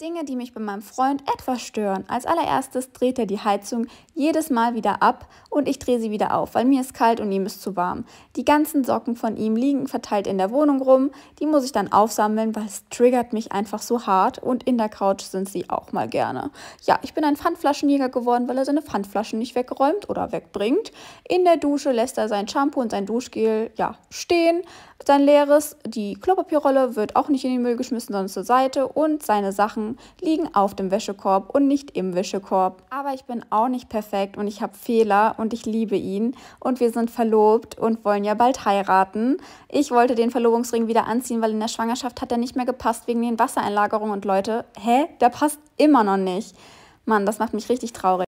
Dinge, die mich bei meinem Freund etwas stören. Als allererstes dreht er die Heizung jedes Mal wieder ab und ich drehe sie wieder auf, weil mir ist kalt und ihm ist zu warm. Die ganzen Socken von ihm liegen verteilt in der Wohnung rum. Die muss ich dann aufsammeln, weil es triggert mich einfach so hart und in der Couch sind sie auch mal gerne. Ja, ich bin ein Pfandflaschenjäger geworden, weil er seine Pfandflaschen nicht wegräumt oder wegbringt. In der Dusche lässt er sein Shampoo und sein Duschgel ja stehen. Sein leeres, die Klopapierrolle wird auch nicht in den Müll geschmissen, sondern zur Seite und seine Sachen liegen auf dem Wäschekorb und nicht im Wäschekorb. Aber ich bin auch nicht perfekt und ich habe Fehler und ich liebe ihn und wir sind verlobt und wollen ja bald heiraten. Ich wollte den Verlobungsring wieder anziehen, weil in der Schwangerschaft hat er nicht mehr gepasst wegen den Wassereinlagerungen und Leute, hä, der passt immer noch nicht. Mann, das macht mich richtig traurig.